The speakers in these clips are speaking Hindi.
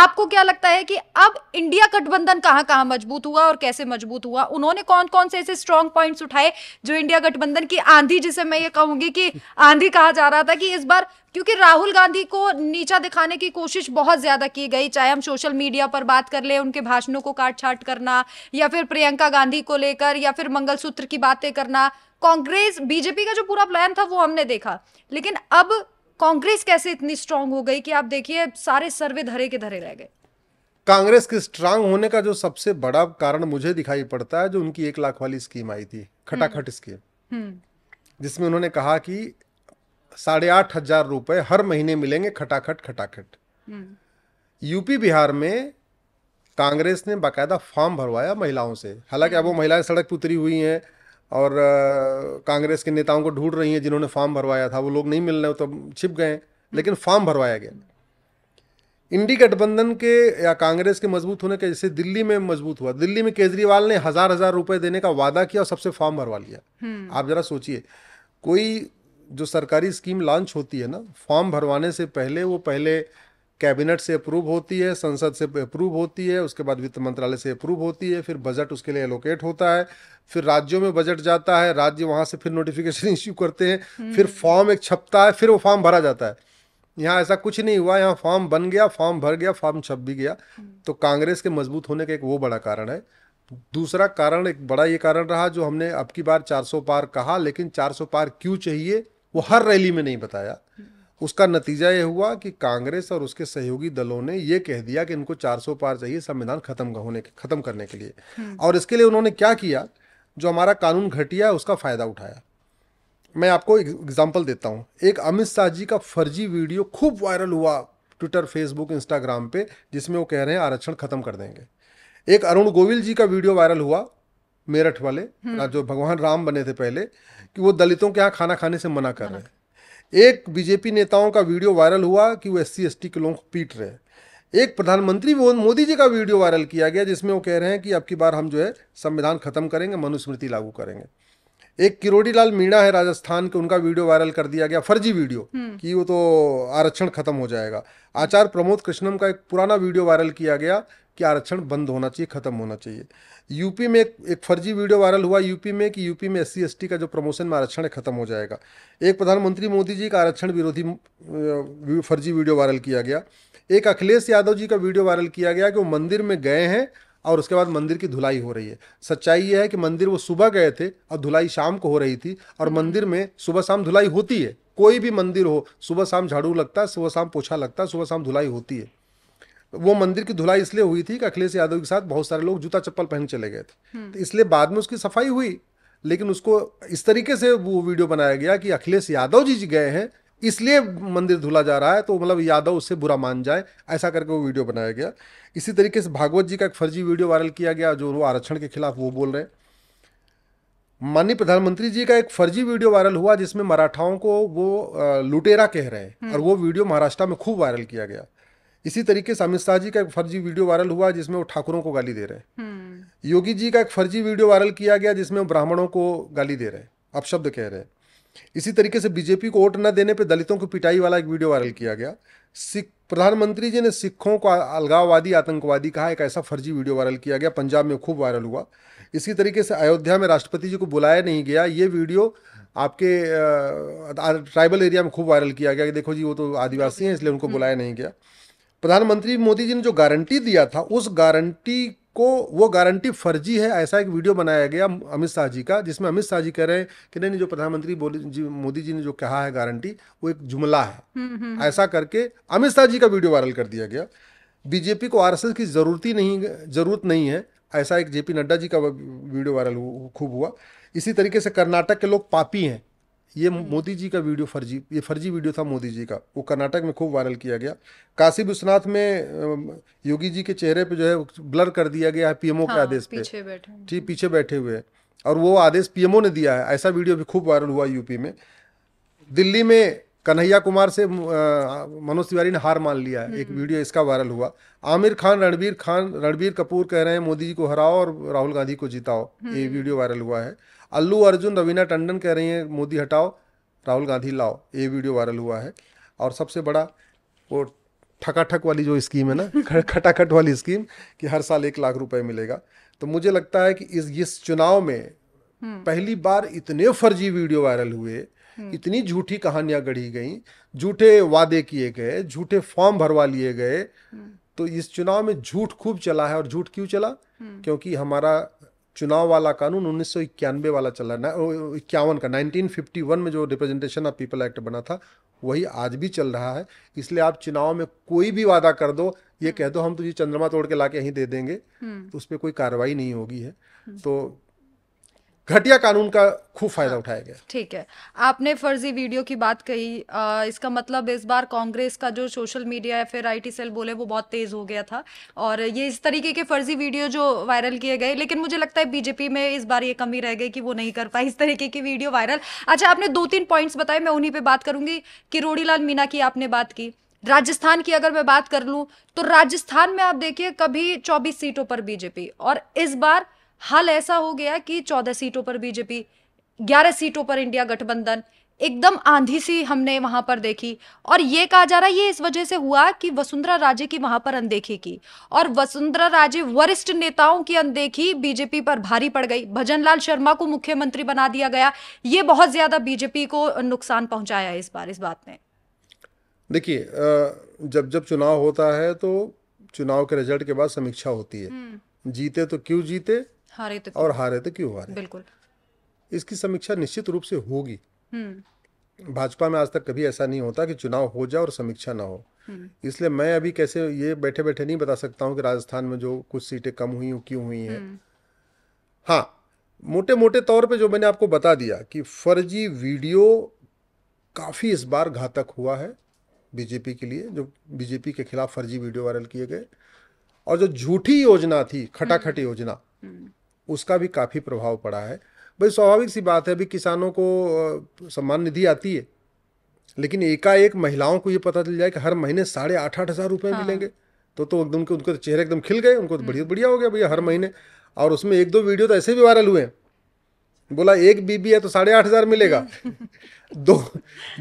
आपको क्या लगता है कि अब इंडिया गठबंधन कहां कहां मजबूत हुआ और कैसे मजबूत हुआ उन्होंने कौन कौन से ऐसे स्ट्रॉन्ग पॉइंट्स उठाए जो इंडिया गठबंधन की आंधी जिसे मैं ये कहूंगी कि आंधी कहा जा रहा था कि इस बार क्योंकि राहुल गांधी को नीचा दिखाने की कोशिश बहुत ज्यादा की गई चाहे हम सोशल मीडिया पर बात कर ले उनके भाषणों को काट छाट करना या फिर प्रियंका गांधी को लेकर या फिर मंगलसूत्र की बातें करना कांग्रेस बीजेपी का जो पूरा प्लान था वो हमने देखा लेकिन अब कांग्रेस कैसे इतनी स्ट्रांग हो गई कि आप देखिए सारे सर्वे धरे के धरे रह गए कांग्रेस के स्ट्रांग होने का जो सबसे बड़ा कारण मुझे दिखाई पड़ता है जो उनकी एक लाख वाली स्कीम आई थी खटाखट स्कीम हम्म। हम्म। जिसमें उन्होंने कहा कि साढ़े आठ हजार रुपए हर महीने मिलेंगे खटाखट खटाखट यूपी हम्म। बिहार में कांग्रेस ने बाकायदा फॉर्म भरवाया महिलाओं से हालांकि अब वो महिलाएं सड़क पुतरी हुई हैं और कांग्रेस के नेताओं को ढूंढ रही हैं जिन्होंने फॉर्म भरवाया था वो लोग नहीं मिल रहे हो तो छिप गए लेकिन फॉर्म भरवाया गया इंडी गठबंधन के या कांग्रेस के मजबूत होने के जैसे दिल्ली में मजबूत हुआ दिल्ली में केजरीवाल ने हजार हजार रुपए देने का वादा किया और सबसे फॉर्म भरवा लिया हम्म। आप जरा सोचिए कोई जो सरकारी स्कीम लॉन्च होती है ना फॉर्म भरवाने से पहले वो पहले कैबिनेट से अप्रूव होती है संसद से अप्रूव होती है उसके बाद वित्त मंत्रालय से अप्रूव होती है फिर बजट उसके लिए एलोकेट होता है फिर राज्यों में बजट जाता है राज्य वहाँ से फिर नोटिफिकेशन इश्यू करते हैं हम्म। फिर फॉर्म एक छपता है फिर वो फॉर्म भरा जाता है यहाँ ऐसा कुछ नहीं हुआ यहाँ फॉर्म बन गया फॉर्म भर गया फॉर्म छप भी गया हम्म। तो कांग्रेस के मजबूत होने का एक वो बड़ा कारण है दूसरा कारण एक बड़ा ये कारण रहा जो हमने अब की बार 400 पार कहा लेकिन 400 पार क्यों चाहिए वो हर रैली में नहीं बताया हम्म। उसका नतीजा ये हुआ कि कांग्रेस और उसके सहयोगी दलों ने ये कह दिया कि इनको 400 पार चाहिए संविधान खत्म होने के खत्म करने के लिए हम्म। और इसके लिए उन्होंने क्या किया जो हमारा कानून घटिया है उसका फ़ायदा उठाया मैं आपको एग्जाम्पल देता हूँ एक अमित शाह जी का फर्जी वीडियो खूब वायरल हुआ ट्विटर फेसबुक इंस्टाग्राम पे जिसमें वो कह रहे हैं आरक्षण खत्म कर देंगे एक अरुण गोविल जी का वीडियो वायरल हुआ मेरठ वाले हम्म। जो भगवान राम बने थे पहले कि वो दलितों के यहाँ खाना खाने से मना कर रहे हैं एक बीजेपी नेताओं का वीडियो वायरल हुआ कि वो एस सी एस टी के लोगों को पीट रहे एक प्रधानमंत्री मोदी जी का वीडियो वायरल किया गया जिसमें वो कह रहे हैं कि अब की बार हम जो है संविधान खत्म करेंगे मनुस्मृति लागू करेंगे एक किरोड़ी लाल मीणा है राजस्थान के उनका वीडियो वायरल कर दिया गया फर्जी वीडियो हम्म। कि वो तो आरक्षण खत्म हो जाएगा आचार्य प्रमोद कृष्णम का एक पुराना वीडियो वायरल किया गया कि आरक्षण बंद होना चाहिए ख़त्म होना चाहिए यूपी में एक, एक फर्जी वीडियो वायरल हुआ यूपी में कि यूपी में एस सी का जो प्रमोशन में आरक्षण है ख़त्म हो जाएगा एक प्रधानमंत्री मोदी जी का आरक्षण विरोधी फर्जी वीडियो वायरल किया गया एक अखिलेश यादव जी का वीडियो वायरल किया गया कि वो मंदिर में गए हैं और उसके बाद मंदिर की धुलाई हो रही है सच्चाई यह है कि मंदिर वो सुबह गए थे और धुलाई शाम को हो रही थी और हम्म। मंदिर में सुबह शाम धुलाई होती है कोई भी मंदिर हो सुबह शाम झाड़ू लगता है सुबह शाम पोछा लगता है सुबह शाम धुलाई होती है वो मंदिर की धुलाई इसलिए हुई थी कि अखिलेश यादव के साथ बहुत सारे लोग जूता चप्पल पहन चले गए थे हम्म। तो इसलिए बाद में उसकी सफाई हुई लेकिन उसको इस तरीके से वो वीडियो बनाया गया कि अखिलेश यादव जी गए हैं इसलिए मंदिर धुला जा रहा है तो मतलब यादव उससे बुरा मान जाए ऐसा करके वो वीडियो बनाया गया इसी तरीके से भागवत जी का एक फर्जी वीडियो वायरल किया गया जो वो आरक्षण के खिलाफ वो बोल रहे हैं माननीय प्रधानमंत्री जी का एक फर्जी वीडियो वायरल हुआ जिसमें मराठाओं को वो लुटेरा कह रहे हैं हम्म। और वो वीडियो महाराष्ट्र में खूब वायरल किया गया इसी तरीके से अमित शाह जी का एक फर्जी वीडियो वायरल हुआ जिसमें वो ठाकुरों को गाली दे रहे हैं हम्म। योगी जी का एक फर्जी वीडियो वायरल किया गया जिसमें वो ब्राह्मणों को गाली दे रहे हैं अपशब्द कह रहे हैं इसी तरीके से बीजेपी को वोट न देने पर दलितों को पिटाई वाला एक वीडियो वायरल किया गया सिख प्रधानमंत्री जी ने सिखों को अलगाववादी आतंकवादी कहा एक ऐसा फर्जी वीडियो वायरल किया गया पंजाब में खूब वायरल हुआ इसी तरीके से अयोध्या में राष्ट्रपति जी को बुलाया नहीं गया ये वीडियो आपके ट्राइबल एरिया में खूब वायरल किया गया कि देखो जी वो तो आदिवासी हैं इसलिए उनको हम्म। बुलाया नहीं गया प्रधानमंत्री मोदी जी ने जो गारंटी दिया था उस गारंटी को वो गारंटी फर्जी है ऐसा एक वीडियो बनाया गया अमित शाह जी का जिसमें अमित शाह जी कह रहे हैं कि नहीं नहीं जो प्रधानमंत्री जी मोदी जी ने जो कहा है गारंटी वो एक जुमला है हम्म, हम्म। ऐसा करके अमित शाह जी का वीडियो वायरल कर दिया गया बीजेपी को एस की ज़रूरत ही नहीं ज़रूरत नहीं है ऐसा एक जेपी नड्डा जी का वीडियो वायरल खूब हुआ इसी तरीके से कर्नाटक के लोग पापी हैं ये हम्म। मोदी जी का वीडियो फर्जी ये फर्जी वीडियो था मोदी जी का वो कर्नाटक में खूब वायरल किया गया काशी विश्वनाथ में योगी जी के चेहरे पे जो है ब्लर कर दिया गया है पीएमओ हाँ, के आदेश पीछे पे ठीक पीछे बैठे हुए हैं और वो आदेश पीएमओ ने दिया है ऐसा वीडियो भी खूब वायरल हुआ यूपी में दिल्ली में कन्हैया कुमार से मनोज तिवारी ने हार मान लिया है एक हम्म। वीडियो इसका वायरल हुआ आमिर खान रणबीर खान रणबीर कपूर कह रहे हैं मोदी जी को हराओ और राहुल गांधी को जिताओ ये हम्म। वीडियो वायरल हुआ है अल्लू अर्जुन रवीना टंडन कह रही हैं मोदी हटाओ राहुल गांधी लाओ ये वीडियो वायरल हुआ है और सबसे बड़ा वो ठकाठक वाली जो स्कीम है ना खटाखट वाली स्कीम कि हर साल एक लाख रुपए मिलेगा तो मुझे लगता है कि इस इस चुनाव में हम्म। पहली बार इतने फर्जी वीडियो वायरल हुए हम्म। इतनी झूठी कहानियां गढ़ी गई झूठे वादे किए गए झूठे फॉर्म भरवा लिए गए हम्म। तो इस चुनाव में झूठ खूब चला है और झूठ क्यों चला क्योंकि हमारा चुनाव वाला कानून उन्नीस वाला चल रहा है इक्यावन का 1951 में जो रिप्रेजेंटेशन ऑफ पीपल एक्ट बना था वही आज भी चल रहा है इसलिए आप चुनाव में कोई भी वादा कर दो ये कह दो हम तुझे चंद्रमा तोड़ के ला के यहीं दे देंगे हम्म। तो उस पर कोई कार्रवाई नहीं होगी है हम्म। तो घटिया कानून का खूब फायदा हाँ, उठाया गया ठीक है आपने फर्जी वीडियो की बात कही आ, इसका मतलब इस बार कांग्रेस का जो सोशल मीडिया या फिर आईटी सेल बोले वो बहुत तेज हो गया था और ये इस तरीके के फर्जी वीडियो जो वायरल किए गए लेकिन मुझे लगता है बीजेपी में इस बार ये कमी रह गई कि वो नहीं कर पाए इस तरीके की वीडियो वायरल अच्छा आपने दो तीन पॉइंट्स बताए मैं उन्हीं पर बात करूंगी किरोड़ी लाल मीना की आपने बात की राजस्थान की अगर मैं बात कर लूँ तो राजस्थान में आप देखिए कभी चौबीस सीटों पर बीजेपी और इस बार हाल ऐसा हो गया कि चौदह सीटों पर बीजेपी ग्यारह सीटों पर इंडिया गठबंधन एकदम आंधी सी हमने वहां पर देखी और ये कहा जा रहा है ये इस वजह से हुआ कि वसुंधरा राजे की वहां पर अनदेखी की और वसुंधरा राजे वरिष्ठ नेताओं की अनदेखी बीजेपी पर भारी पड़ गई भजनलाल शर्मा को मुख्यमंत्री बना दिया गया ये बहुत ज्यादा बीजेपी को नुकसान पहुंचाया इस बार इस बात ने देखिए जब जब चुनाव होता है तो चुनाव के रिजल्ट के बाद समीक्षा होती है हम्म। जीते तो क्यों जीते हारे तो और हारे तो क्यों हारे बिल्कुल इसकी समीक्षा निश्चित रूप से होगी हम्म। भाजपा में आज तक कभी ऐसा नहीं होता कि चुनाव हो जाए और समीक्षा ना हो हम्म। इसलिए मैं अभी कैसे ये बैठे बैठे नहीं बता सकता हूँ कि राजस्थान में जो कुछ सीटें कम हुई क्यों हुई हैं हम्म। हाँ मोटे मोटे तौर पे जो मैंने आपको बता दिया कि फर्जी वीडियो काफ़ी इस बार घातक हुआ है बीजेपी के लिए जो बीजेपी के खिलाफ फर्जी वीडियो वायरल किए गए और जो झूठी योजना थी खटाखट योजना उसका भी काफ़ी प्रभाव पड़ा है भाई स्वाभाविक सी बात है अभी किसानों को सम्मान निधि आती है लेकिन एकाएक महिलाओं को ये पता चल जाए कि हर महीने साढ़े आठ आठ हज़ार रुपये हाँ। मिलेंगे तो तो एकदम उनके चेहरे एकदम खिल गए उनको तो बढ़िया हम्म। बढ़िया हो गया भैया हर महीने और उसमें एक दो वीडियो तो ऐसे भी वायरल हुए हैं बोला एक बीबी है तो साढ़े आठ हजार मिलेगा दो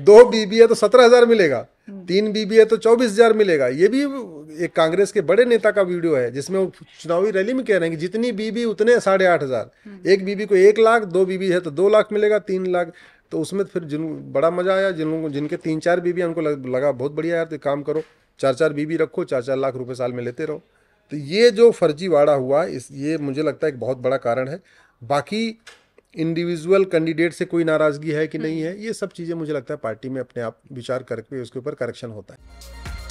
दो बीबी है तो सत्रह हजार मिलेगा तीन बीबी है तो चौबीस हजार मिलेगा ये भी एक कांग्रेस के बड़े नेता का वीडियो है जिसमें वो चुनावी रैली में कह रहे हैं कि जितनी बीबी उतने साढ़े आठ हजार हम्म। एक बीबी को एक लाख दो बीबी है तो दो लाख मिलेगा तीन लाख तो उसमें फिर जिन बड़ा मजा आया जिन लोगों जिनके तीन चार बीबी उनको लगा बहुत बढ़िया यार तो काम करो चार चार बीबी रखो चार चार लाख रुपये साल में लेते रहो तो ये जो फर्जीवाड़ा हुआ इस ये मुझे लगता है एक बहुत बड़ा कारण है बाकी इंडिविजुअल कैंडिडेट से कोई नाराज़गी है कि नहीं है ये सब चीज़ें मुझे लगता है पार्टी में अपने आप विचार करके उसके ऊपर करेक्शन होता है